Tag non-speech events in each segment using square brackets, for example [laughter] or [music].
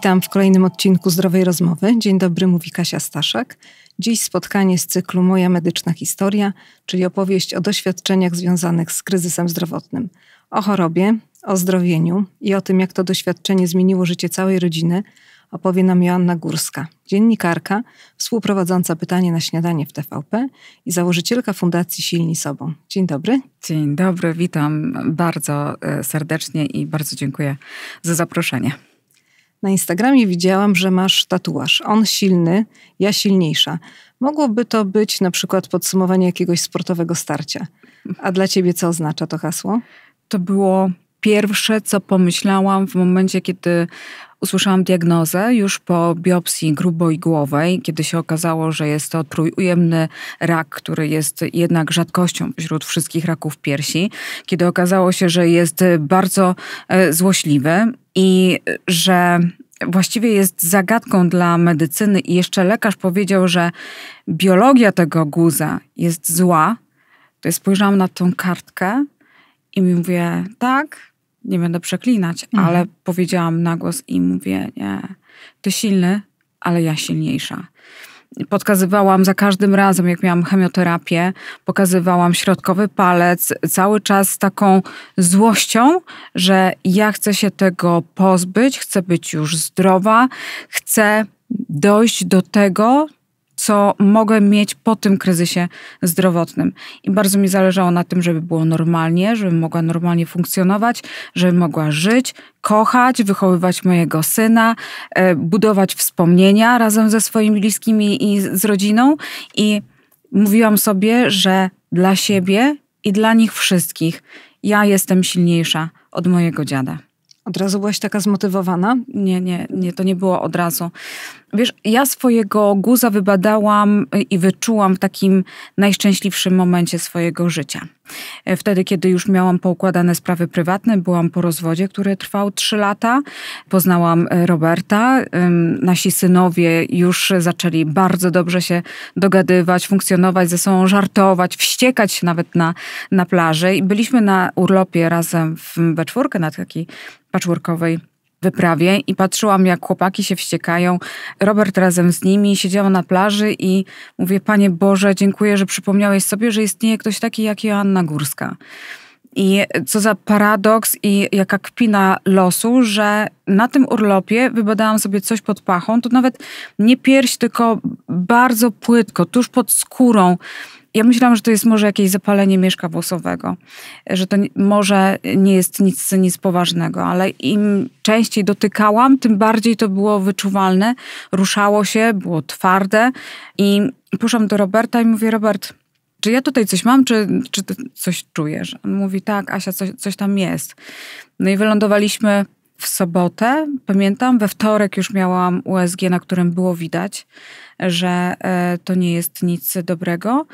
Witam w kolejnym odcinku Zdrowej Rozmowy. Dzień dobry, mówi Kasia Staszak. Dziś spotkanie z cyklu Moja medyczna historia, czyli opowieść o doświadczeniach związanych z kryzysem zdrowotnym. O chorobie, o zdrowieniu i o tym, jak to doświadczenie zmieniło życie całej rodziny, opowie nam Joanna Górska, dziennikarka, współprowadząca pytanie na śniadanie w TVP i założycielka Fundacji Silni Sobą. Dzień dobry. Dzień dobry, witam bardzo e, serdecznie i bardzo dziękuję za zaproszenie na Instagramie widziałam, że masz tatuaż. On silny, ja silniejsza. Mogłoby to być na przykład podsumowanie jakiegoś sportowego starcia. A dla ciebie co oznacza to hasło? To było pierwsze, co pomyślałam w momencie, kiedy Usłyszałam diagnozę już po biopsji grubojgłowej, kiedy się okazało, że jest to trójujemny rak, który jest jednak rzadkością wśród wszystkich raków piersi, kiedy okazało się, że jest bardzo e, złośliwy i e, że właściwie jest zagadką dla medycyny i jeszcze lekarz powiedział, że biologia tego guza jest zła, to ja spojrzałam na tą kartkę i mi mówię, tak, nie będę przeklinać, mhm. ale powiedziałam na głos i mówię, nie, ty silny, ale ja silniejsza. Podkazywałam za każdym razem, jak miałam chemioterapię, pokazywałam środkowy palec, cały czas z taką złością, że ja chcę się tego pozbyć, chcę być już zdrowa, chcę dojść do tego, co mogę mieć po tym kryzysie zdrowotnym. I bardzo mi zależało na tym, żeby było normalnie, żebym mogła normalnie funkcjonować, żebym mogła żyć, kochać, wychowywać mojego syna, e, budować wspomnienia razem ze swoimi bliskimi i z rodziną. I mówiłam sobie, że dla siebie i dla nich wszystkich ja jestem silniejsza od mojego dziada. Od razu byłaś taka zmotywowana? Nie, nie, nie, to nie było od razu. Wiesz, ja swojego guza wybadałam i wyczułam w takim najszczęśliwszym momencie swojego życia. E, wtedy, kiedy już miałam poukładane sprawy prywatne, byłam po rozwodzie, który trwał trzy lata. Poznałam e, Roberta. Nasi synowie już zaczęli bardzo dobrze się dogadywać, funkcjonować ze sobą, żartować, wściekać się nawet na, na plaży. I byliśmy na urlopie razem w, we czwórkę na taki patchworkowej wyprawie i patrzyłam, jak chłopaki się wściekają. Robert razem z nimi siedział na plaży i mówię, Panie Boże, dziękuję, że przypomniałeś sobie, że istnieje ktoś taki jak Joanna Górska. I co za paradoks i jaka kpina losu, że na tym urlopie wybadałam sobie coś pod pachą, to nawet nie pierś, tylko bardzo płytko, tuż pod skórą ja myślałam, że to jest może jakieś zapalenie mieszka włosowego, że to może nie jest nic, nic poważnego, ale im częściej dotykałam, tym bardziej to było wyczuwalne, ruszało się, było twarde i poszłam do Roberta i mówię, Robert, czy ja tutaj coś mam, czy, czy ty coś czujesz? On mówi, tak, Asia, coś, coś tam jest. No i wylądowaliśmy w sobotę, pamiętam, we wtorek już miałam USG, na którym było widać, że e, to nie jest nic dobrego.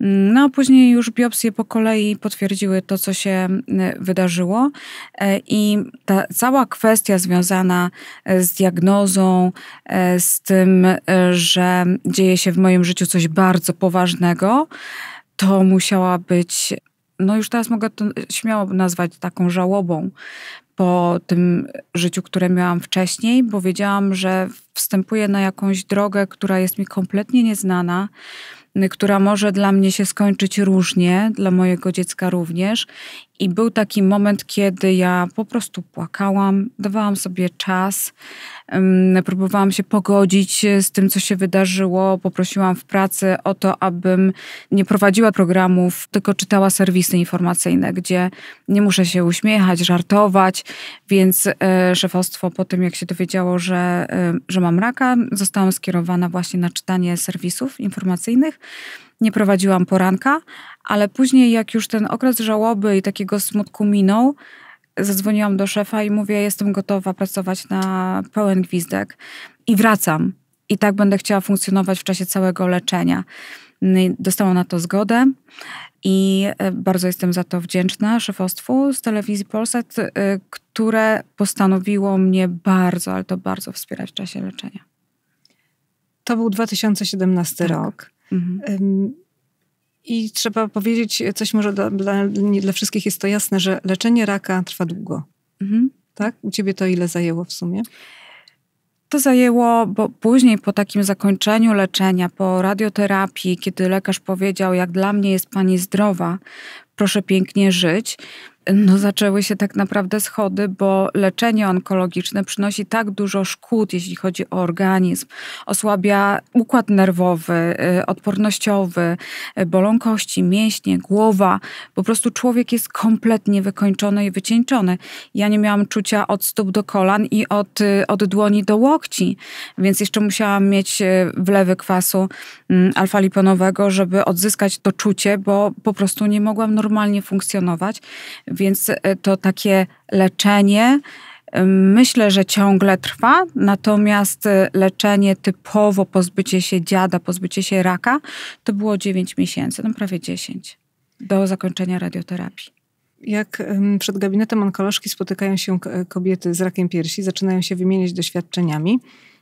Mm, no a później już biopsje po kolei potwierdziły to, co się mm, wydarzyło e, i ta cała kwestia związana e, z diagnozą, z tym, że dzieje się w moim życiu coś bardzo poważnego, to musiała być no już teraz mogę to śmiało nazwać taką żałobą, po tym życiu, które miałam wcześniej, bo wiedziałam, że wstępuję na jakąś drogę, która jest mi kompletnie nieznana, która może dla mnie się skończyć różnie, dla mojego dziecka również. I był taki moment, kiedy ja po prostu płakałam, dawałam sobie czas, próbowałam się pogodzić z tym, co się wydarzyło. Poprosiłam w pracy o to, abym nie prowadziła programów, tylko czytała serwisy informacyjne, gdzie nie muszę się uśmiechać, żartować. Więc e, szefostwo po tym, jak się dowiedziało, że, e, że mam raka, zostałam skierowana właśnie na czytanie serwisów informacyjnych nie prowadziłam poranka, ale później, jak już ten okres żałoby i takiego smutku minął, zadzwoniłam do szefa i mówię: Jestem gotowa pracować na pełen gwizdek i wracam. I tak będę chciała funkcjonować w czasie całego leczenia. No dostałam na to zgodę i e, bardzo jestem za to wdzięczna szefostwu z telewizji Polsat, e, które postanowiło mnie bardzo, ale to bardzo wspierać w czasie leczenia. To był 2017 tak. rok. Mhm. I trzeba powiedzieć coś może dla, dla, nie dla wszystkich jest to jasne, że leczenie raka trwa długo. Mhm. Tak? U ciebie to ile zajęło w sumie? To zajęło, bo później po takim zakończeniu leczenia, po radioterapii, kiedy lekarz powiedział, jak dla mnie jest pani zdrowa, proszę pięknie żyć, no, zaczęły się tak naprawdę schody, bo leczenie onkologiczne przynosi tak dużo szkód, jeśli chodzi o organizm. Osłabia układ nerwowy, y, odpornościowy, y, bolą kości, mięśnie, głowa. Po prostu człowiek jest kompletnie wykończony i wycieńczony. Ja nie miałam czucia od stóp do kolan i od, y, od dłoni do łokci, więc jeszcze musiałam mieć wlewy kwasu mm, alfa-liponowego, żeby odzyskać to czucie, bo po prostu nie mogłam normalnie funkcjonować. Więc e, to takie leczenie myślę, że ciągle trwa, natomiast e, leczenie typowo pozbycie się dziada, pozbycie się raka, to było 9 miesięcy, no prawie 10 do zakończenia radioterapii. Jak przed gabinetem onkolożki spotykają się e, kobiety z rakiem piersi, zaczynają się wymieniać doświadczeniami,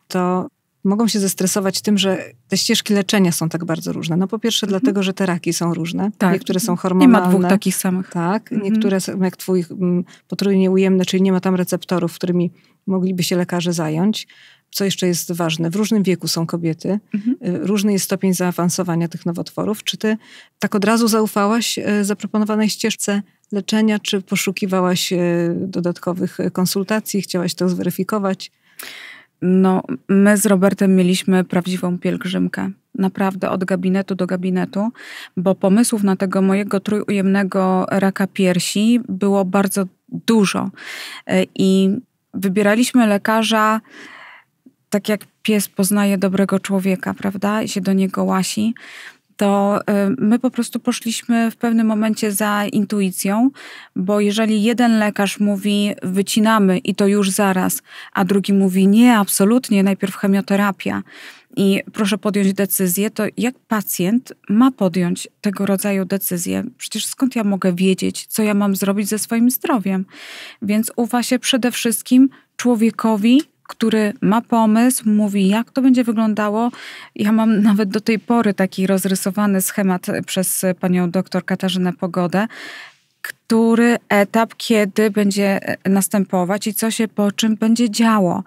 to mogą się zestresować tym, że te ścieżki leczenia są tak bardzo różne. No po pierwsze mhm. dlatego, że te raki są różne. Tak. Niektóre są hormonalne. Nie ma dwóch takich samych. Tak. Mhm. Niektóre są jak twój mm, potrójnie ujemne, czyli nie ma tam receptorów, którymi mogliby się lekarze zająć. Co jeszcze jest ważne, w różnym wieku są kobiety, mhm. Y, różny jest stopień zaawansowania tych nowotworów. Czy ty tak od razu zaufałaś y, zaproponowanej ścieżce leczenia, czy poszukiwałaś y, dodatkowych konsultacji, chciałaś to zweryfikować? No, my z Robertem mieliśmy prawdziwą pielgrzymkę. Naprawdę od gabinetu do gabinetu, bo pomysłów na tego mojego trójujemnego raka piersi było bardzo dużo. E, I wybieraliśmy lekarza tak jak pies poznaje dobrego człowieka, prawda? I się do niego łasi to y, my po prostu poszliśmy w pewnym momencie za intuicją, bo jeżeli jeden lekarz mówi wycinamy i to już zaraz, a drugi mówi nie, absolutnie, najpierw chemioterapia i proszę podjąć decyzję, to jak pacjent ma podjąć tego rodzaju decyzję? Przecież skąd ja mogę wiedzieć, co ja mam zrobić ze swoim zdrowiem? Więc ufa się przede wszystkim człowiekowi, który ma pomysł, mówi, jak to będzie wyglądało. Ja mam [laughs] nawet do tej pory taki rozrysowany schemat przez panią doktor Katarzynę Pogodę który etap, kiedy będzie e, następować i co się po czym będzie działo.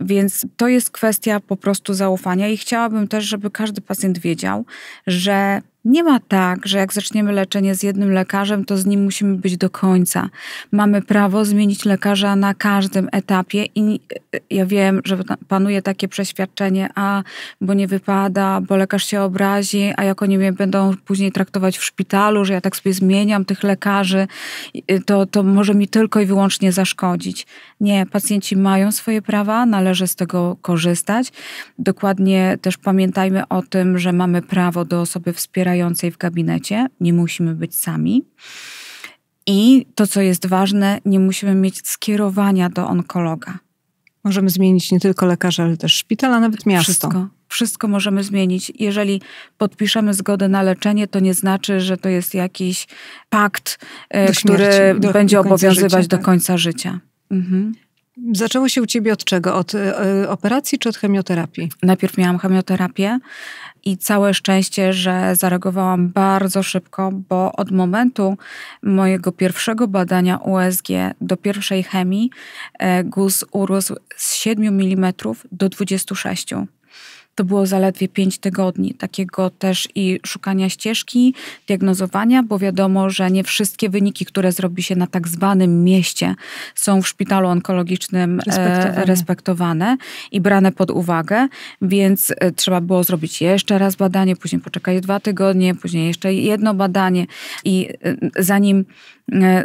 Więc to jest kwestia po prostu zaufania i chciałabym też, żeby każdy pacjent wiedział, że nie ma tak, że jak zaczniemy leczenie z jednym lekarzem, to z nim musimy być do końca. Mamy prawo zmienić lekarza na każdym etapie i e, ja wiem, że panuje takie przeświadczenie, a bo nie wypada, bo lekarz się obrazi, a jak oni mnie będą później traktować w szpitalu, że ja tak sobie zmieniam tych lekarzy. Y, to, to może mi tylko i wyłącznie zaszkodzić. Nie, pacjenci mają swoje prawa, należy z tego korzystać. Dokładnie też pamiętajmy o tym, że mamy prawo do osoby wspierającej w gabinecie, nie musimy być sami. I to, co jest ważne, nie musimy mieć skierowania do onkologa. Możemy zmienić nie tylko lekarza, ale też szpital, a nawet miasto. Wszystko, wszystko możemy zmienić. Jeżeli podpiszemy zgodę na leczenie, to nie znaczy, że to jest jakiś pakt, e, który do, będzie do obowiązywać życia, do tak. końca życia. Mhm. Zaczęło się u ciebie od czego? Od y, operacji czy od chemioterapii? Najpierw miałam chemioterapię i całe szczęście, że zareagowałam bardzo szybko, bo od momentu mojego pierwszego badania USG do pierwszej chemii y, e, guz urósł z 7 mm do 26 to było zaledwie 5 tygodni takiego też i szukania ścieżki, diagnozowania, bo wiadomo, że nie wszystkie wyniki, które zrobi się na tak zwanym mieście, są w szpitalu onkologicznym e, respektowane, respektowane i brane pod uwagę, więc e, trzeba było zrobić jeszcze raz badanie, później poczekać dwa tygodnie, później jeszcze jedno badanie i e, zanim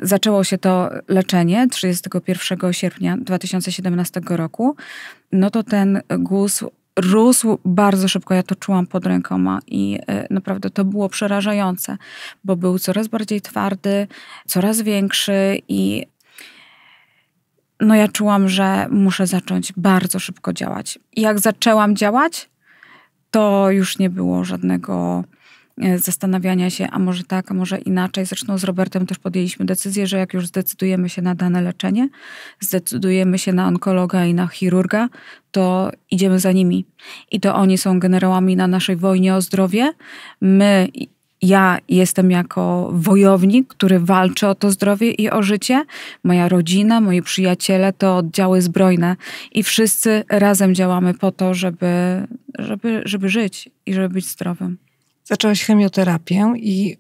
zaczęło się to leczenie 31 sierpnia 2017 roku, no to ten GUS rósł bardzo szybko. Ja to czułam pod rękoma i e, naprawdę to było przerażające, bo był coraz bardziej twardy, coraz większy i no ja czułam, że muszę zacząć bardzo szybko działać. I jak zaczęłam działać, to już nie było żadnego E, zastanawiania się, a może tak, a może inaczej. Zresztą z Robertem też podjęliśmy decyzję, że jak już zdecydujemy się na dane leczenie, zdecydujemy się na onkologa i na chirurga, to idziemy za nimi. I to oni są generałami na naszej wojnie o zdrowie. My ja jestem jako wojownik, który walczy o to zdrowie i o życie, moja rodzina, moi przyjaciele to oddziały zbrojne i wszyscy razem działamy po to, żeby, żeby, żeby żyć i żeby być zdrowym zaczęłaś chemioterapię i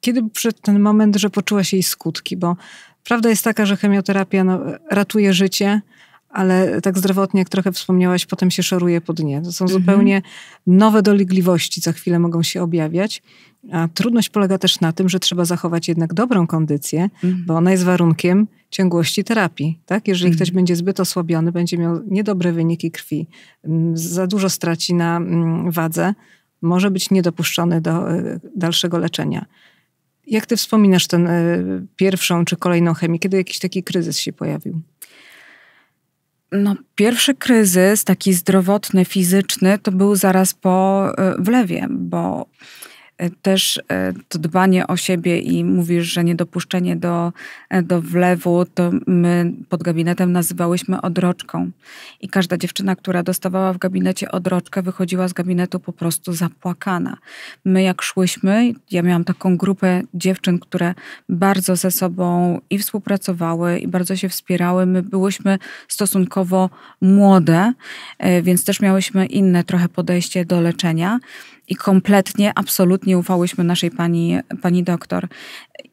kiedy przyszedł ten moment, że poczułaś jej skutki? Bo prawda jest taka, że chemioterapia no, ratuje życie, ale tak zdrowotnie, jak trochę wspomniałaś, potem się szoruje po dnie. To są mhm. zupełnie nowe dolegliwości, za chwilę mogą się objawiać. A trudność polega też na tym, że trzeba zachować jednak dobrą kondycję, mhm. bo ona jest warunkiem ciągłości terapii. Tak? Jeżeli mhm. ktoś będzie zbyt osłabiony, będzie miał niedobre wyniki krwi, za dużo straci na wadze, może być niedopuszczony do e, dalszego leczenia. Jak ty wspominasz tę e, pierwszą czy kolejną chemię? Kiedy jakiś taki kryzys się pojawił? No, pierwszy kryzys, taki zdrowotny, fizyczny, to był zaraz po e, wlewie, bo E, też e, to dbanie o siebie i mówisz, że niedopuszczenie do, e, do wlewu, to my pod gabinetem nazywałyśmy odroczką. I każda dziewczyna, która dostawała w gabinecie odroczkę, wychodziła z gabinetu po prostu zapłakana. My jak szłyśmy, ja miałam taką grupę dziewczyn, które bardzo ze sobą i współpracowały, i bardzo się wspierały. My byłyśmy stosunkowo młode, więc też miałyśmy inne trochę podejście do leczenia i kompletnie, absolutnie ufałyśmy naszej pani, pani doktor.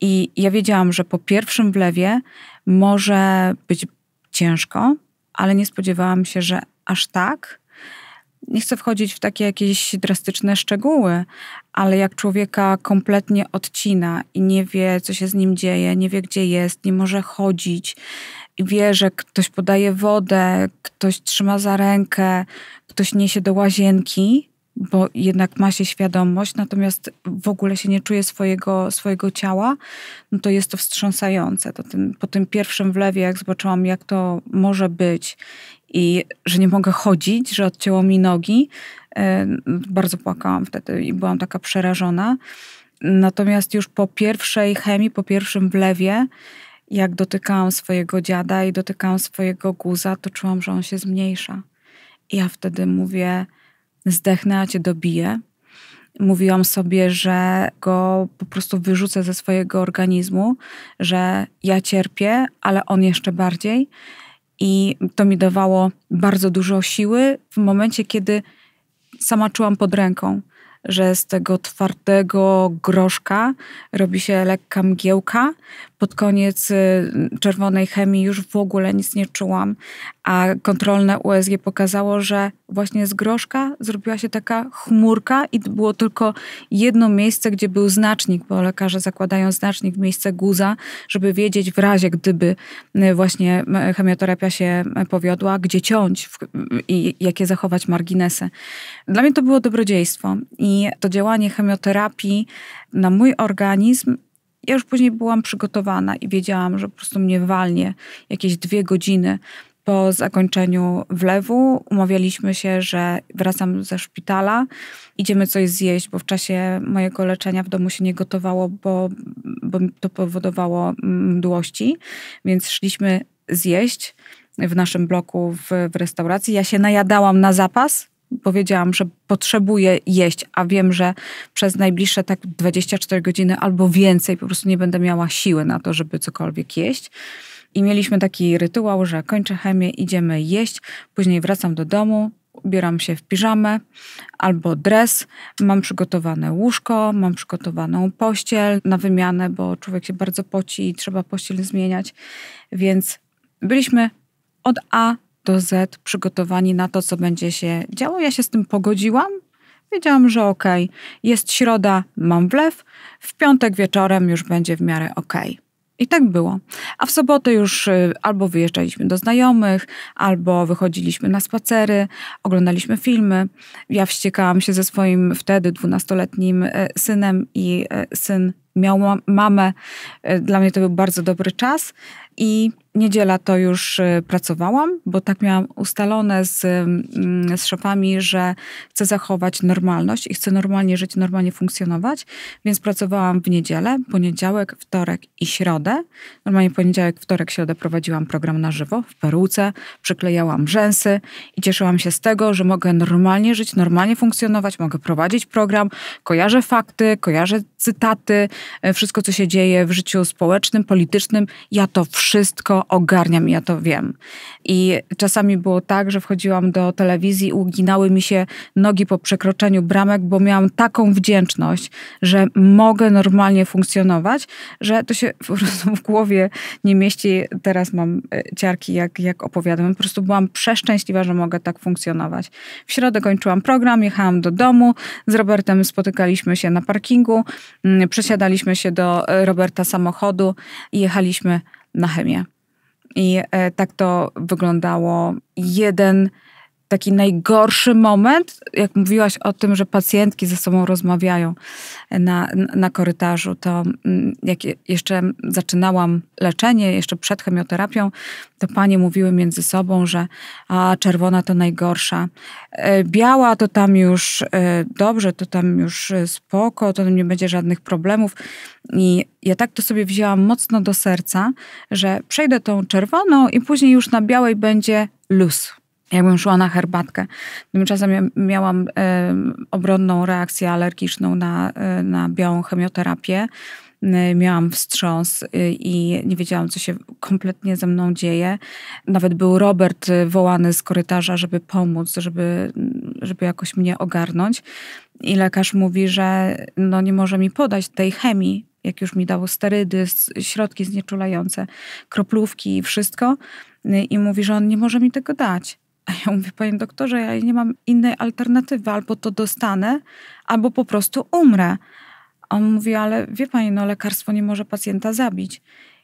I ja wiedziałam, że po pierwszym wlewie może być ciężko, ale nie spodziewałam się, że aż tak. Nie chcę wchodzić w takie jakieś drastyczne szczegóły, ale jak człowieka kompletnie odcina i nie wie, co się z nim dzieje, nie wie, gdzie jest, nie może chodzić, i wie, że ktoś podaje wodę, ktoś trzyma za rękę, ktoś niesie do łazienki, bo jednak ma się świadomość, natomiast w ogóle się nie czuje swojego, swojego ciała, no to jest to wstrząsające. To tym, po tym pierwszym wlewie, jak zobaczyłam, jak to może być i że nie mogę chodzić, że odcięło mi nogi, yy, bardzo płakałam wtedy i byłam taka przerażona. Natomiast już po pierwszej chemii, po pierwszym wlewie, jak dotykałam swojego dziada i dotykałam swojego guza, to czułam, że on się zmniejsza. I ja wtedy mówię, zdechnę, a cię dobiję. Mówiłam sobie, że go po prostu wyrzucę ze swojego organizmu, że ja cierpię, ale on jeszcze bardziej. I to mi dawało bardzo dużo siły w momencie, kiedy sama czułam pod ręką, że z tego twardego groszka robi się lekka mgiełka, pod koniec y, czerwonej chemii już w ogóle nic nie czułam, a kontrolne USG pokazało, że właśnie z groszka zrobiła się taka chmurka i było tylko jedno miejsce, gdzie był znacznik, bo lekarze zakładają znacznik w miejsce guza, żeby wiedzieć w razie, gdyby y, właśnie chemioterapia się powiodła, gdzie ciąć i jakie zachować marginesy. Dla mnie to było dobrodziejstwo i to działanie chemioterapii na mój organizm ja już później byłam przygotowana i wiedziałam, że po prostu mnie walnie jakieś dwie godziny po zakończeniu wlewu umawialiśmy się, że wracam ze szpitala, idziemy coś zjeść, bo w czasie mojego leczenia w domu się nie gotowało, bo, bo to powodowało mdłości, więc szliśmy zjeść w naszym bloku w, w restauracji. Ja się najadałam na zapas, powiedziałam, że potrzebuję jeść, a wiem, że przez najbliższe tak 24 godziny albo więcej po prostu nie będę miała siły na to, żeby cokolwiek jeść. I mieliśmy taki rytuał, że kończę chemię, idziemy jeść, później wracam do domu, ubieram się w piżamę albo dres, mam przygotowane łóżko, mam przygotowaną pościel na wymianę, bo człowiek się bardzo poci i trzeba pościel zmieniać. Więc byliśmy od A do Z przygotowani na to, co będzie się działo. Ja się z tym pogodziłam. Wiedziałam, że okej, okay. jest środa, mam wlew, w piątek wieczorem już będzie w miarę okej. Okay. I tak było. A w sobotę już y, albo wyjeżdżaliśmy do znajomych, albo wychodziliśmy na spacery, oglądaliśmy filmy. Ja wściekałam się ze swoim wtedy dwunastoletnim y, synem i y, syn miał mamę. Dla mnie to był bardzo dobry czas i Niedziela to już y, pracowałam, bo tak miałam ustalone z, mm, z szefami, że chcę zachować normalność i chcę normalnie żyć, normalnie funkcjonować, więc pracowałam w niedzielę, poniedziałek, wtorek i środę. Normalnie poniedziałek, wtorek, środę prowadziłam program na żywo w peruce, przyklejałam rzęsy i cieszyłam się z tego, że mogę normalnie żyć, normalnie funkcjonować, mogę prowadzić program, kojarzę fakty, kojarzę cytaty, e, wszystko co się dzieje w życiu społecznym, politycznym, ja to wszystko ogarniam mi ja to wiem. I czasami było tak, że wchodziłam do telewizji uginały mi się nogi po przekroczeniu bramek, bo miałam taką wdzięczność, że mogę normalnie funkcjonować, że to się po prostu w głowie nie mieści. Teraz mam e, ciarki, jak, jak opowiadam. Po prostu byłam przeszczęśliwa, że mogę tak funkcjonować. W środę kończyłam program, jechałam do domu, z Robertem spotykaliśmy się na parkingu, mm, przesiadaliśmy się do e, Roberta samochodu i jechaliśmy na chemię. I e, tak to wyglądało. Jeden taki najgorszy moment, jak mówiłaś o tym, że pacjentki ze sobą rozmawiają na, na korytarzu, to mm, jak jeszcze zaczynałam leczenie, jeszcze przed chemioterapią, to panie mówiły między sobą, że a czerwona to najgorsza, e, biała to tam już e, dobrze, to tam już e, spoko, to nie będzie żadnych problemów. I ja tak to sobie wzięłam mocno do serca, że przejdę tą czerwoną i później już na białej będzie luz jakbym szła na herbatkę. Tymczasem miałam e, obronną reakcję alergiczną na, e, na białą chemioterapię. E, miałam wstrząs i nie wiedziałam, co się kompletnie ze mną dzieje. Nawet był Robert wołany z korytarza, żeby pomóc, żeby, żeby jakoś mnie ogarnąć. I lekarz mówi, że no nie może mi podać tej chemii, jak już mi dało sterydy, środki znieczulające, kroplówki i wszystko. I mówi, że on nie może mi tego dać. A ja mówię, panie doktorze, ja nie mam innej alternatywy, albo to dostanę, albo po prostu umrę. A on mówi, ale wie pani, no lekarstwo nie może pacjenta zabić.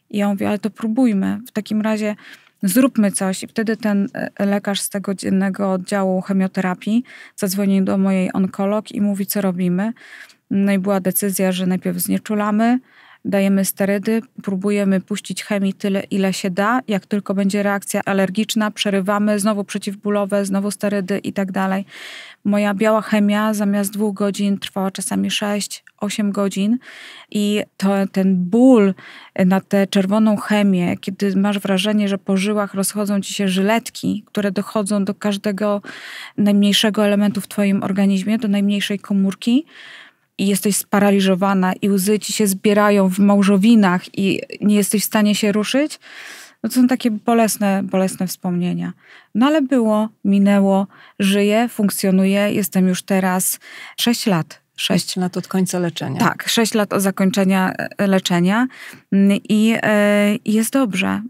I ja mówię, ale to próbujmy. W takim razie zróbmy coś. I wtedy ten e, lekarz z tego dziennego oddziału chemioterapii zadzwonił do mojej onkolog i mówi, co robimy. No i była decyzja, że najpierw znieczulamy, dajemy sterydy, próbujemy puścić chemii tyle, ile się da. Jak tylko będzie reakcja alergiczna, przerywamy, znowu przeciwbólowe, znowu sterydy i tak dalej. Moja biała chemia zamiast dwóch godzin trwała czasami 6-8 godzin i to, ten ból na tę czerwoną chemię, kiedy masz wrażenie, że po żyłach rozchodzą ci się żyletki, które dochodzą do każdego najmniejszego elementu w twoim organizmie, do najmniejszej komórki, i jesteś sparaliżowana i łzy ci się zbierają w małżowinach i nie jesteś w stanie się ruszyć, no to są takie bolesne, bolesne wspomnienia. No ale było, minęło, żyję, funkcjonuję, jestem już teraz 6 lat 6 lat od końca leczenia. Tak, 6 lat od zakończenia e, leczenia mm, i e, jest dobrze.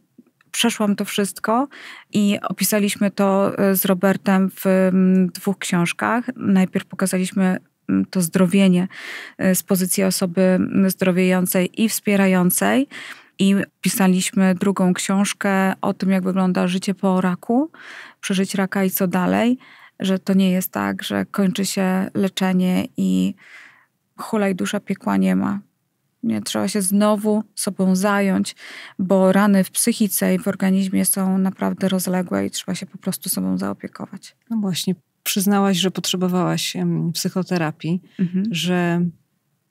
Przeszłam to wszystko i opisaliśmy to e, z Robertem w mm, dwóch książkach. Najpierw pokazaliśmy Mm, to zdrowienie y, z pozycji osoby zdrowiejącej i wspierającej. I pisaliśmy drugą książkę o tym, jak wygląda życie po raku, przeżyć raka i co dalej, że to nie jest tak, że kończy się leczenie i hulaj dusza piekła nie ma. Nie, trzeba się znowu sobą zająć, bo rany w psychice i w organizmie są naprawdę rozległe i trzeba się po prostu sobą zaopiekować. No właśnie, przyznałaś, że potrzebowałaś psychoterapii, mhm. że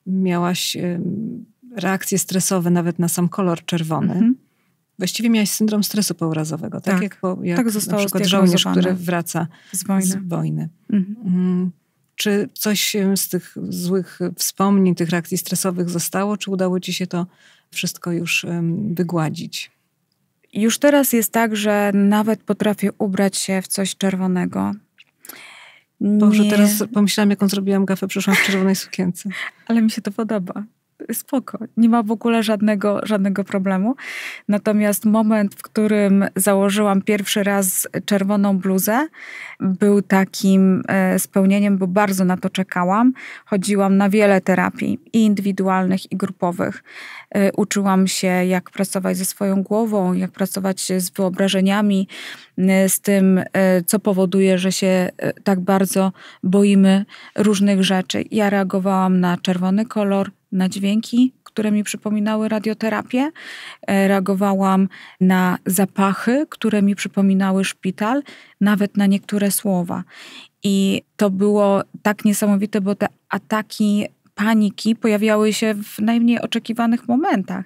miałaś reakcje stresowe nawet na sam kolor czerwony. Mhm. Właściwie miałaś syndrom stresu pourazowego, tak? Tak, jak, po, jak tak zostało na żołnierz, który wraca z wojny. Z wojny. Mhm. Mm. Czy coś z tych złych wspomnień, tych reakcji stresowych zostało, czy udało ci się to wszystko już wygładzić? Już teraz jest tak, że nawet potrafię ubrać się w coś czerwonego. Boże, nie. teraz pomyślałam, jaką zrobiłam gafę, przyszłam w czerwonej sukience. Ale mi się to podoba spoko, nie ma w ogóle żadnego, żadnego problemu. Natomiast moment, w którym założyłam pierwszy raz czerwoną bluzę, był takim e, spełnieniem, bo bardzo na to czekałam. Chodziłam na wiele terapii, i indywidualnych, i grupowych. E, uczyłam się, jak pracować ze swoją głową, jak pracować z wyobrażeniami, e, z tym, co powoduje, że się tak bardzo boimy różnych rzeczy. Ja reagowałam na czerwony kolor, na dźwięki, które mi przypominały radioterapię. E, reagowałam na zapachy, które mi przypominały szpital, nawet na niektóre słowa. I to było tak niesamowite, bo te ataki paniki pojawiały się w najmniej oczekiwanych momentach.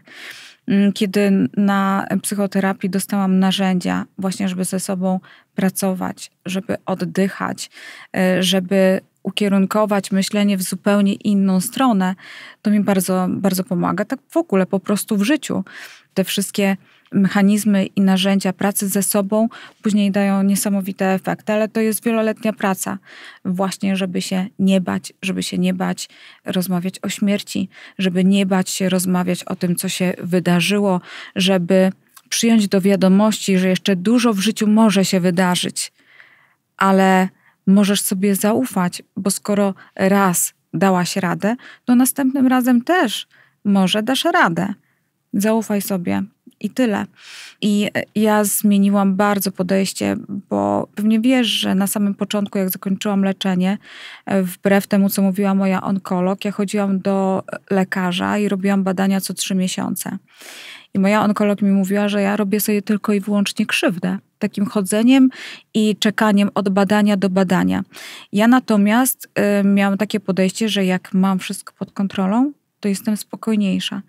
Mm, kiedy na psychoterapii dostałam narzędzia, właśnie, żeby ze sobą pracować, żeby oddychać, e, żeby ukierunkować myślenie w zupełnie inną stronę, to mi bardzo, bardzo pomaga. Tak w ogóle, po prostu w życiu. Te wszystkie mechanizmy i narzędzia pracy ze sobą później dają niesamowite efekty, ale to jest wieloletnia praca, właśnie, żeby się nie bać, żeby się nie bać rozmawiać o śmierci, żeby nie bać się rozmawiać o tym, co się wydarzyło, żeby przyjąć do wiadomości, że jeszcze dużo w życiu może się wydarzyć, ale możesz sobie zaufać, bo skoro raz dałaś radę, to następnym razem też może dasz radę. Zaufaj sobie, i tyle. I e, ja zmieniłam bardzo podejście, bo pewnie wiesz, że na samym początku, jak zakończyłam leczenie, e, wbrew temu, co mówiła moja onkolog, ja chodziłam do e, lekarza i robiłam badania co trzy miesiące. I moja onkolog mi mówiła, że ja robię sobie tylko i wyłącznie krzywdę takim chodzeniem i czekaniem od badania do badania. Ja natomiast y, miałam takie podejście, że jak mam wszystko pod kontrolą, to jestem spokojniejsza.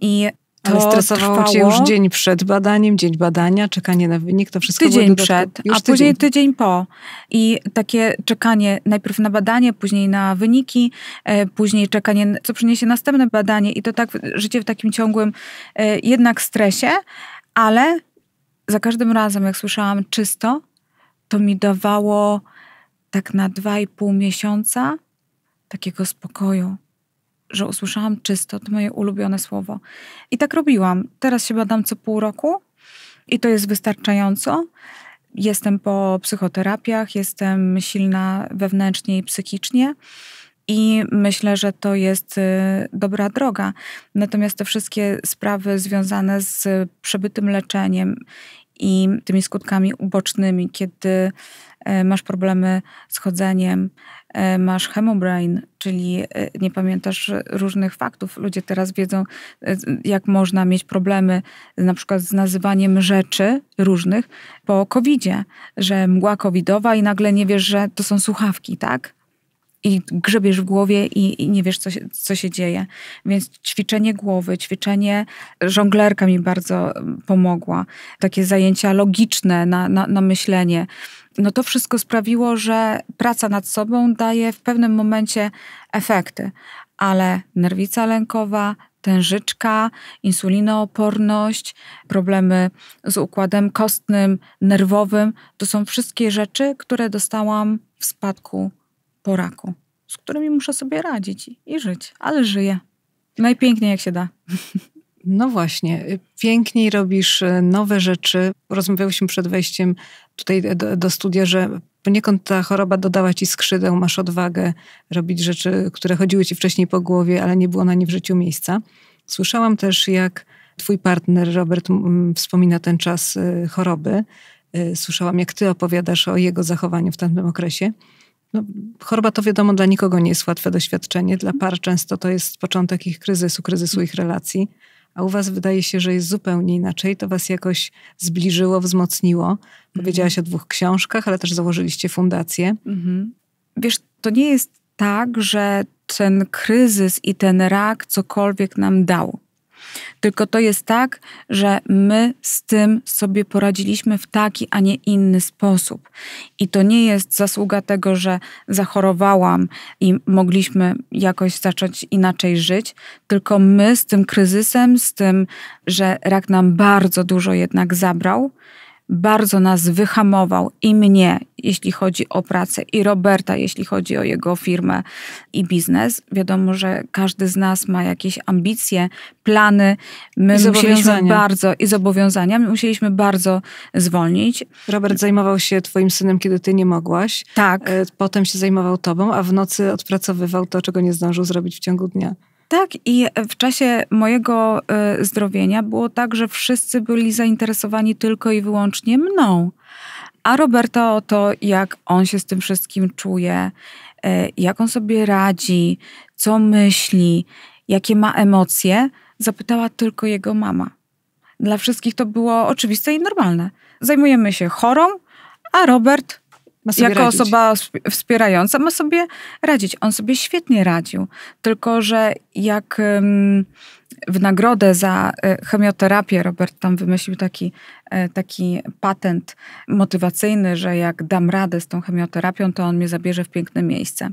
I to Ale stresowało trwało... cię już dzień przed badaniem, dzień badania, czekanie na wynik, to wszystko tydzień było dodatkowo... przed, już a tydzień. później tydzień po. I takie czekanie najpierw na badanie, później na wyniki, e, później czekanie, co przyniesie następne badanie i to tak życie w takim ciągłym e, jednak stresie, ale za każdym razem, jak słyszałam czysto, to mi dawało tak na dwa i pół miesiąca takiego spokoju, że usłyszałam czysto, to moje ulubione słowo. I tak robiłam. Teraz się badam co pół roku i to jest wystarczająco. Jestem po psychoterapiach, jestem silna wewnętrznie i psychicznie i myślę, że to jest y, dobra droga. Natomiast te wszystkie sprawy związane z przebytym leczeniem i tymi skutkami ubocznymi, kiedy e, masz problemy z chodzeniem, e, masz hemobrain, czyli e, nie pamiętasz różnych faktów. Ludzie teraz wiedzą, jak można mieć problemy na przykład z nazywaniem rzeczy różnych po covid że mgła covidowa i nagle nie wiesz, że to są słuchawki, tak? i grzebiesz w głowie i, i, nie wiesz, co się, co się dzieje. Więc ćwiczenie głowy, ćwiczenie żonglerka mi bardzo mm, pomogła. Takie zajęcia logiczne na, na, na myślenie no to wszystko sprawiło, że praca nad sobą daje w pewnym momencie efekty, ale nerwica lękowa, tężyczka, insulinooporność, problemy z układem kostnym, nerwowym to są wszystkie rzeczy, które dostałam w spadku po raku, z którymi muszę sobie radzić i żyć, ale żyję. Najpiękniej jak się da. No właśnie, piękniej robisz e, nowe rzeczy. Rozmawiałyśmy przed wejściem tutaj do, do studia, że poniekąd ta choroba dodała ci skrzydeł, masz odwagę robić rzeczy, które chodziły ci wcześniej po głowie, ale nie było na nie w życiu miejsca. Słyszałam też, jak twój partner Robert wspomina ten czas e, choroby. E, słyszałam, jak ty opowiadasz o jego zachowaniu w tamtym okresie. No, choroba to wiadomo dla nikogo nie jest łatwe doświadczenie. Dla par często to jest początek ich kryzysu, kryzysu ich relacji. A u was wydaje się, że jest zupełnie inaczej. To was jakoś zbliżyło, wzmocniło. Powiedziałaś mhm. o dwóch książkach, ale też założyliście fundację. Mhm. Wiesz, to nie jest tak, że ten kryzys i ten rak cokolwiek nam dał. Tylko to jest tak, że my z tym sobie poradziliśmy w taki, a nie inny sposób. I to nie jest zasługa tego, że zachorowałam i mogliśmy jakoś zacząć inaczej żyć, tylko my z tym kryzysem, z tym, że rak nam bardzo dużo jednak zabrał, bardzo nas wyhamował i mnie, jeśli chodzi o pracę, i Roberta, jeśli chodzi o jego firmę i biznes. Wiadomo, że każdy z nas ma jakieś ambicje, plany. My I musieliśmy bardzo i zobowiązania. My musieliśmy bardzo zwolnić. Robert zajmował się twoim synem, kiedy ty nie mogłaś. Tak. E, potem się zajmował tobą, a w nocy odpracowywał to, czego nie zdążył zrobić w ciągu dnia. Tak, i w czasie mojego y, zdrowienia było tak, że wszyscy byli zainteresowani tylko i wyłącznie mną. A Roberta o to, jak on się z tym wszystkim czuje, y, jak on sobie radzi, co myśli, jakie ma emocje, zapytała tylko jego mama. Dla wszystkich to było oczywiste i normalne. Zajmujemy się chorą, a Robert jako radzić. osoba wspierająca ma sobie radzić. On sobie świetnie radził, tylko że jak w nagrodę za e, chemioterapię Robert tam wymyślił taki, e, taki patent motywacyjny, że jak dam radę z tą chemioterapią, to on mnie zabierze w piękne miejsce.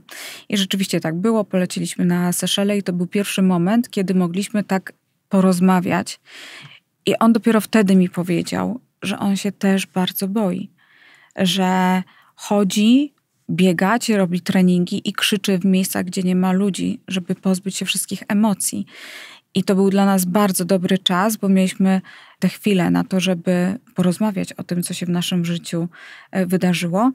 I rzeczywiście tak było. Poleciliśmy na Seszele i to był pierwszy moment, kiedy mogliśmy tak porozmawiać. I on dopiero wtedy mi powiedział, że on się też bardzo boi, że chodzi, biegać, robi treningi i krzyczy w miejscach, gdzie nie ma ludzi, żeby pozbyć się wszystkich emocji. I to był dla nas bardzo dobry czas, bo mieliśmy te chwile na to, żeby porozmawiać o tym, co się w naszym życiu e, wydarzyło.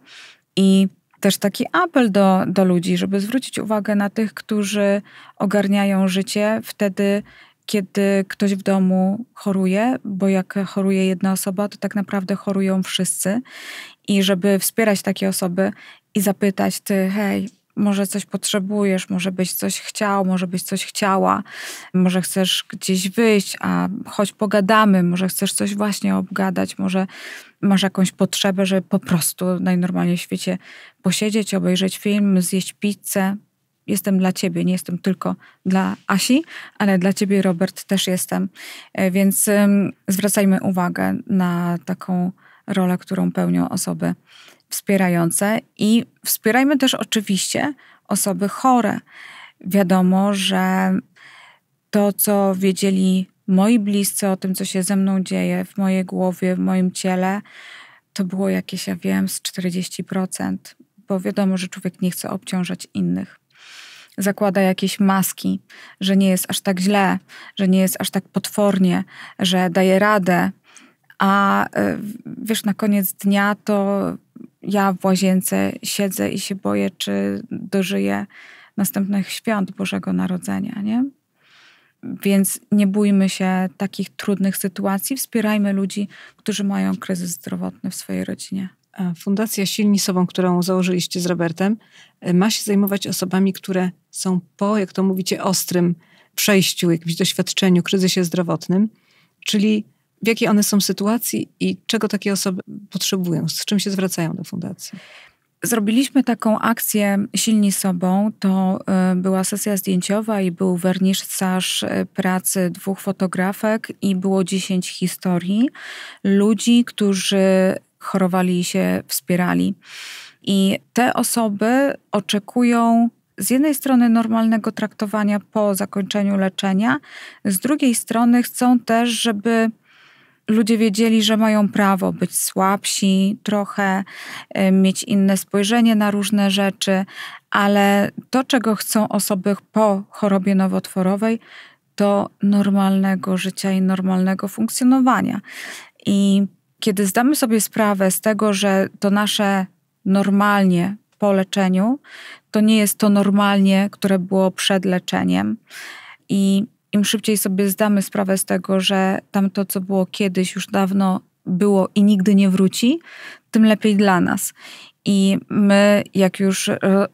I też taki apel do, do ludzi, żeby zwrócić uwagę na tych, którzy ogarniają życie wtedy, kiedy ktoś w domu choruje, bo jak choruje jedna osoba, to tak naprawdę chorują wszyscy i żeby wspierać takie osoby i zapytać ty, hej, może coś potrzebujesz, może byś coś chciał, może byś coś chciała, może chcesz gdzieś wyjść, a choć pogadamy, może chcesz coś właśnie obgadać, może masz jakąś potrzebę, żeby po prostu najnormalniej w świecie posiedzieć, obejrzeć film, zjeść pizzę. Jestem dla ciebie, nie jestem tylko dla Asi, ale dla ciebie, Robert, też jestem. E, więc zwracajmy uwagę na taką rolę, którą pełnią osoby wspierające i wspierajmy też oczywiście osoby chore. Wiadomo, że to, co wiedzieli moi bliscy o tym, co się ze mną dzieje w mojej głowie, w moim ciele, to było jakieś, ja wiem, z 40%, bo wiadomo, że człowiek nie chce obciążać innych. Zakłada jakieś maski, że nie jest aż tak źle, że nie jest aż tak potwornie, że daje radę, a e, wiesz, na koniec dnia to ja w łazience siedzę i się boję, czy dożyję następnych świąt Bożego Narodzenia, nie? Więc nie bójmy się takich trudnych sytuacji, wspierajmy ludzi, którzy mają kryzys zdrowotny w swojej rodzinie. Fundacja Silni Sobą, którą założyliście z Robertem, e, ma się zajmować osobami, które są po, jak to mówicie, ostrym przejściu, jakimś doświadczeniu, kryzysie zdrowotnym, czyli w jakiej one są sytuacji i czego takie osoby potrzebują, z czym się zwracają do fundacji? Zrobiliśmy taką akcję Silni Sobą. To e, była sesja zdjęciowa i był wernisaż e, pracy dwóch fotografek i było dziesięć historii ludzi, którzy chorowali i się wspierali. I te osoby oczekują z jednej strony normalnego traktowania po zakończeniu leczenia, z drugiej strony chcą też, żeby ludzie wiedzieli, że mają prawo być słabsi, trochę mieć inne spojrzenie na różne rzeczy, ale to, czego chcą osoby po chorobie nowotworowej, to normalnego życia i normalnego funkcjonowania. I kiedy zdamy sobie sprawę z tego, że to nasze normalnie po leczeniu, to nie jest to normalnie, które było przed leczeniem. I im szybciej sobie zdamy sprawę z tego, że tamto, co było kiedyś już dawno było i nigdy nie wróci, tym lepiej dla nas. I my, jak już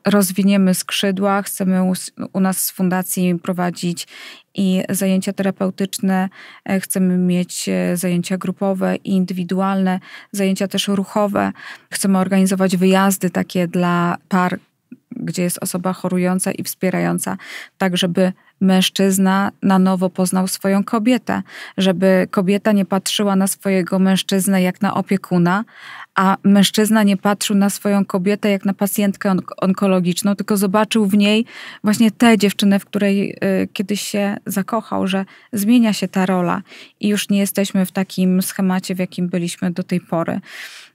rozwiniemy skrzydła, chcemy u, u nas z fundacji prowadzić i zajęcia terapeutyczne, e, chcemy mieć e, zajęcia grupowe i indywidualne, zajęcia też ruchowe. Chcemy organizować wyjazdy takie dla par, gdzie jest osoba chorująca i wspierająca, tak żeby mężczyzna na nowo poznał swoją kobietę, żeby kobieta nie patrzyła na swojego mężczyznę jak na opiekuna, a mężczyzna nie patrzył na swoją kobietę jak na pacjentkę onkologiczną, tylko zobaczył w niej właśnie tę dziewczynę, w której y, kiedyś się zakochał, że zmienia się ta rola i już nie jesteśmy w takim schemacie, w jakim byliśmy do tej pory.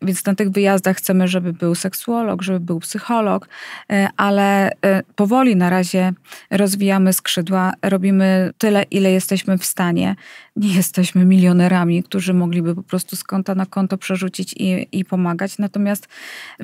Więc na tych wyjazdach chcemy, żeby był seksuolog, żeby był psycholog, y, ale y, powoli na razie rozwijamy skrzydła, robimy tyle, ile jesteśmy w stanie nie jesteśmy milionerami, którzy mogliby po prostu z konta na konto przerzucić i, i pomagać. Natomiast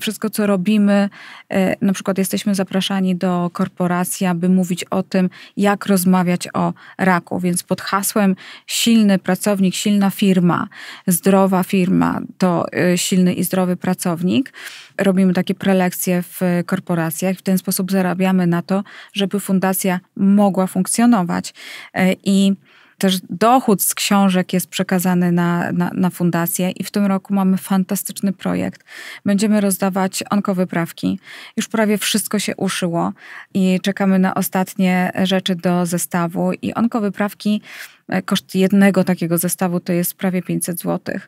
wszystko, co robimy, e, na przykład jesteśmy zapraszani do korporacji, aby mówić o tym, jak rozmawiać o raku. Więc pod hasłem silny pracownik, silna firma, zdrowa firma to e, silny i zdrowy pracownik. Robimy takie prelekcje w korporacjach. W ten sposób zarabiamy na to, żeby fundacja mogła funkcjonować. E, I też dochód z książek jest przekazany na, na, na fundację i w tym roku mamy fantastyczny projekt. Będziemy rozdawać onkowyprawki. Już prawie wszystko się uszyło i czekamy na ostatnie rzeczy do zestawu. I onkowyprawki wyprawki E, koszt jednego takiego zestawu to jest prawie 500 zł.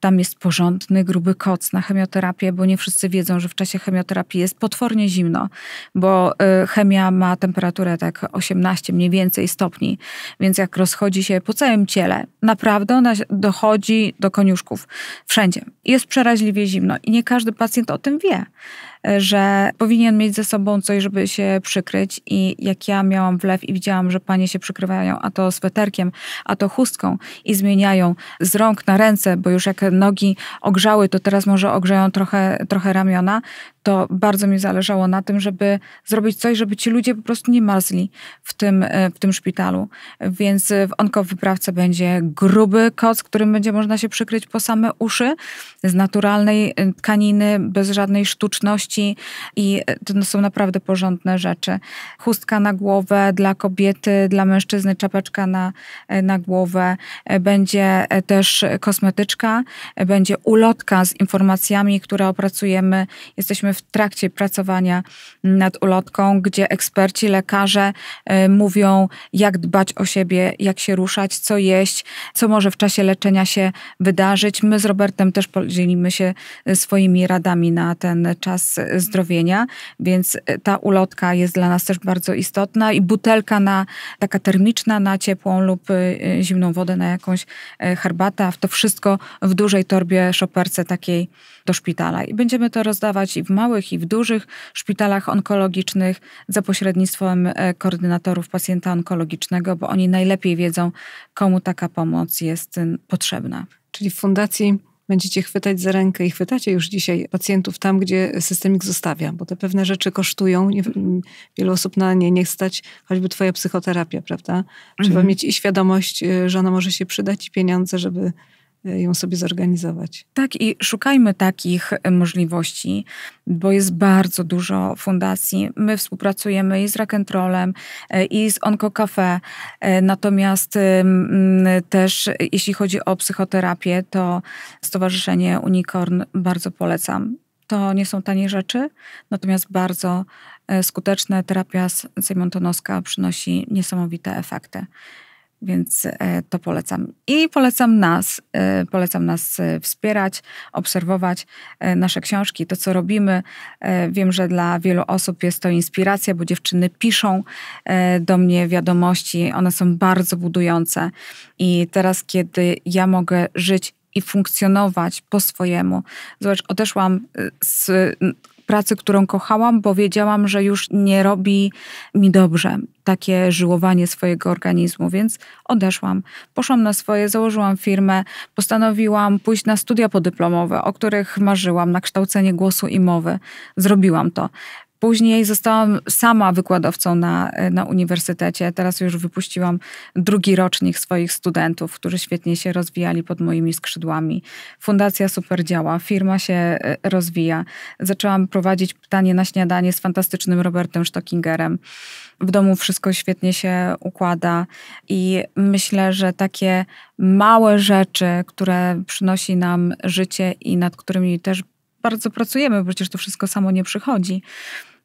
Tam jest porządny, gruby koc na chemioterapię, bo nie wszyscy wiedzą, że w czasie chemioterapii jest potwornie zimno, bo e, chemia ma temperaturę tak 18, mniej więcej stopni, więc jak rozchodzi się po całym ciele, naprawdę ona dochodzi do koniuszków. Wszędzie. Jest przeraźliwie zimno i nie każdy pacjent o tym wie że powinien mieć ze sobą coś, żeby się przykryć i jak ja miałam wlew i widziałam, że panie się przykrywają, a to sweterkiem, a to chustką i zmieniają z rąk na ręce, bo już jak nogi ogrzały, to teraz może ogrzeją trochę, trochę ramiona, to bardzo mi zależało na tym, żeby zrobić coś, żeby ci ludzie po prostu nie marzli w tym, e, w tym szpitalu. Więc w onkowyprawce będzie gruby koc, którym będzie można się przykryć po same uszy, z naturalnej e, tkaniny, bez żadnej sztuczności, i e, to no, są naprawdę porządne rzeczy. Chustka na głowę dla kobiety, dla mężczyzny czapeczka na, e, na głowę. E, będzie też kosmetyczka, będzie ulotka z informacjami, które opracujemy. Jesteśmy w trakcie pracowania nad ulotką, gdzie eksperci, lekarze mówią, jak dbać o siebie, jak się ruszać, co jeść, co może w czasie leczenia się wydarzyć. My z Robertem też podzielimy się swoimi radami na ten czas E, zdrowienia, więc e, ta ulotka jest dla nas też bardzo istotna i butelka na, taka termiczna na ciepłą lub e, zimną wodę, na jakąś herbatę, to wszystko w dużej torbie szoperce takiej do szpitala. I będziemy to rozdawać i w małych, i w dużych szpitalach onkologicznych za pośrednictwem koordynatorów pacjenta onkologicznego, bo oni najlepiej wiedzą, komu taka pomoc jest potrzebna. Czyli w fundacji będziecie chwytać za rękę i chwytacie już dzisiaj pacjentów tam, gdzie system ich zostawia, bo te pewne rzeczy kosztują. Nie, wielu osób na nie nie stać, choćby twoja psychoterapia, prawda? Trzeba mhm. mieć i świadomość, y, że ona może się przydać i pieniądze, żeby Y, ją sobie zorganizować. Tak, i szukajmy takich y, możliwości, bo jest bardzo dużo fundacji. My współpracujemy i z Rakentrolem y, i z Onko Cafe. Natomiast też, jeśli chodzi o psychoterapię, to Stowarzyszenie Unicorn bardzo polecam. To nie są tanie rzeczy, natomiast bardzo skuteczne. Terapia Sejmontonowska przynosi niesamowite efekty. Więc e, to polecam. I polecam nas, e, polecam nas e, wspierać, obserwować nasze książki, to co robimy. Wiem, że dla wielu osób jest to inspiracja, bo dziewczyny piszą do mnie wiadomości, one są bardzo budujące. I teraz, kiedy ja mogę żyć i funkcjonować po swojemu. Zobacz, odeszłam z pracy, którą kochałam, bo wiedziałam, że już nie robi mi dobrze takie żyłowanie swojego organizmu, więc odeszłam. Poszłam na swoje, założyłam firmę, postanowiłam pójść na studia podyplomowe, o których marzyłam, na kształcenie głosu i mowy. Zrobiłam to. Później zostałam sama wykładowcą na, na uniwersytecie. Teraz już wypuściłam drugi rocznik swoich studentów, którzy świetnie się rozwijali pod moimi skrzydłami. Fundacja super działa, firma się e, rozwija. Zaczęłam prowadzić pytanie na śniadanie z fantastycznym Robertem Stockingerem. W domu wszystko świetnie się układa i myślę, że takie małe rzeczy, które przynosi nam życie i nad którymi też bardzo pracujemy, bo przecież to wszystko samo nie przychodzi.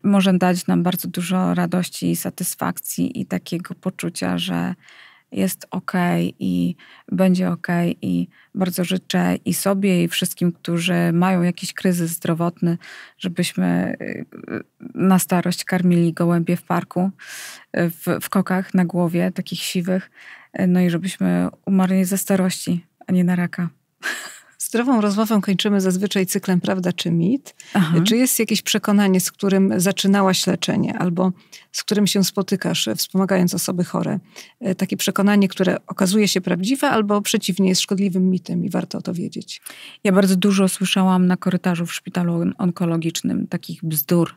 Może dać nam bardzo dużo radości i satysfakcji i takiego poczucia, że jest ok i będzie ok i bardzo życzę i sobie i wszystkim, którzy mają jakiś kryzys zdrowotny, żebyśmy y, na starość karmili gołębie w parku, w, w kokach na głowie, takich siwych, no i żebyśmy umarli ze starości, a nie na raka. [laughs] Zdrową rozmowę kończymy zazwyczaj cyklem prawda czy mit. Aha. Czy jest jakieś przekonanie, z którym zaczynałaś leczenie albo z którym się spotykasz, wspomagając osoby chore? E, takie przekonanie, które okazuje się prawdziwe albo przeciwnie jest szkodliwym mitem i warto o to wiedzieć. Ja bardzo dużo słyszałam na korytarzu w szpitalu onkologicznym takich bzdur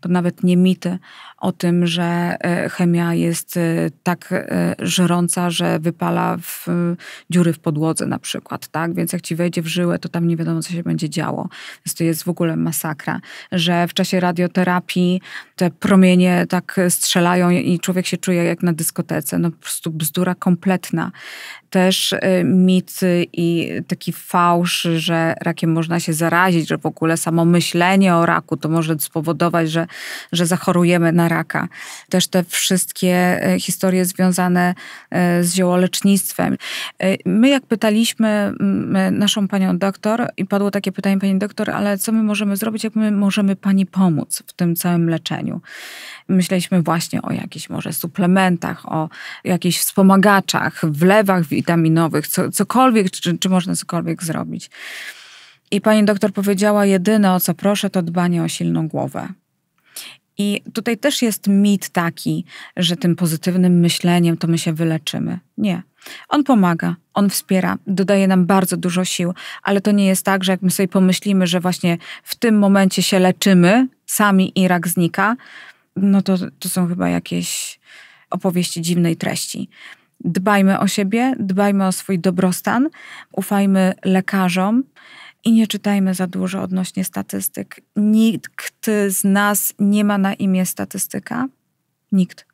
to nawet nie mity o tym, że e, chemia jest e, tak e, żrąca, że wypala w dziury w podłodze na przykład, tak? Więc jak ci wejdzie w żyłę, to tam nie wiadomo, co się będzie działo. Więc to jest w ogóle masakra, że w czasie radioterapii te promienie tak strzelają i człowiek się czuje jak na dyskotece. No po prostu bzdura kompletna. Też mity i taki fałsz, że rakiem można się zarazić, że w ogóle samo myślenie o raku to może spowodować że, że zachorujemy na raka. Też te wszystkie e, historie związane e, z ziołolecznictwem. E, my jak pytaliśmy naszą panią doktor i padło takie pytanie, pani doktor, ale co my możemy zrobić, jak my możemy pani pomóc w tym całym leczeniu? Myśleliśmy właśnie o jakichś może suplementach, o jakichś wspomagaczach, wlewach witaminowych, co, cokolwiek, czy, czy można cokolwiek zrobić. I pani doktor powiedziała: Jedyne o co proszę, to dbanie o silną głowę. I tutaj też jest mit taki, że tym pozytywnym myśleniem to my się wyleczymy. Nie. On pomaga, on wspiera, dodaje nam bardzo dużo sił, ale to nie jest tak, że jak my sobie pomyślimy, że właśnie w tym momencie się leczymy, sami i rak znika, no to, to są chyba jakieś opowieści dziwnej treści. Dbajmy o siebie, dbajmy o swój dobrostan, ufajmy lekarzom i nie czytajmy za dużo odnośnie statystyk. Nikt z nas nie ma na imię statystyka. Nikt.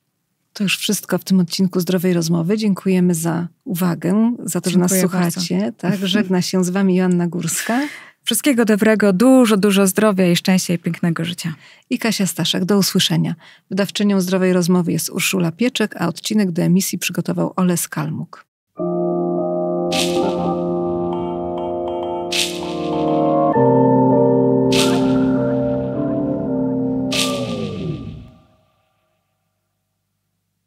To już wszystko w tym odcinku Zdrowej Rozmowy. Dziękujemy za uwagę, za to, że nas słuchacie. Tak, [laughs] żegna się z Wami Joanna Górska. Wszystkiego dobrego, dużo, dużo zdrowia i szczęścia i pięknego życia. I Kasia Staszek, do usłyszenia. Wydawczynią Zdrowej Rozmowy jest Urszula Pieczek, a odcinek do emisji przygotował Oles Kalmuk.